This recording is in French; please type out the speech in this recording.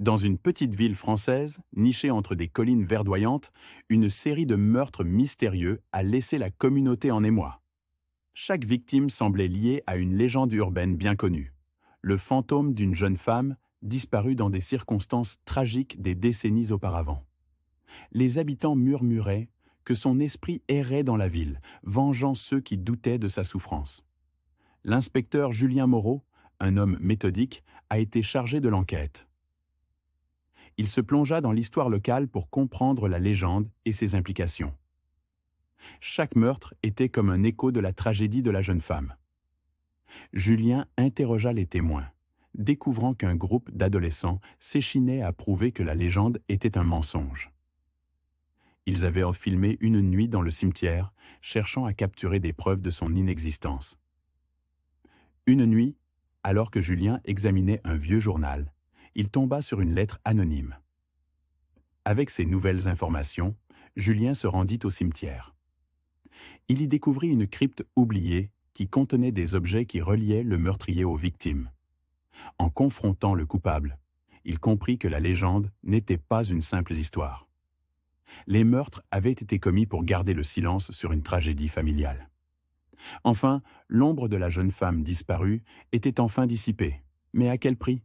Dans une petite ville française, nichée entre des collines verdoyantes, une série de meurtres mystérieux a laissé la communauté en émoi. Chaque victime semblait liée à une légende urbaine bien connue. Le fantôme d'une jeune femme disparue dans des circonstances tragiques des décennies auparavant. Les habitants murmuraient que son esprit errait dans la ville, vengeant ceux qui doutaient de sa souffrance. L'inspecteur Julien Moreau, un homme méthodique, a été chargé de l'enquête il se plongea dans l'histoire locale pour comprendre la légende et ses implications. Chaque meurtre était comme un écho de la tragédie de la jeune femme. Julien interrogea les témoins, découvrant qu'un groupe d'adolescents s'échinait à prouver que la légende était un mensonge. Ils avaient filmé une nuit dans le cimetière, cherchant à capturer des preuves de son inexistence. Une nuit, alors que Julien examinait un vieux journal, il tomba sur une lettre anonyme. Avec ces nouvelles informations, Julien se rendit au cimetière. Il y découvrit une crypte oubliée qui contenait des objets qui reliaient le meurtrier aux victimes. En confrontant le coupable, il comprit que la légende n'était pas une simple histoire. Les meurtres avaient été commis pour garder le silence sur une tragédie familiale. Enfin, l'ombre de la jeune femme disparue était enfin dissipée. Mais à quel prix